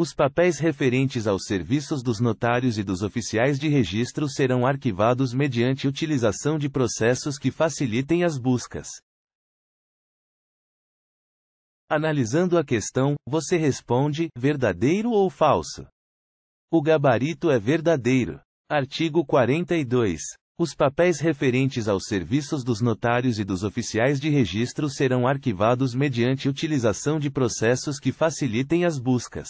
Os papéis referentes aos serviços dos notários e dos oficiais de registro serão arquivados mediante utilização de processos que facilitem as buscas. Analisando a questão, você responde: verdadeiro ou falso? O gabarito é verdadeiro. Artigo 42. Os papéis referentes aos serviços dos notários e dos oficiais de registro serão arquivados mediante utilização de processos que facilitem as buscas.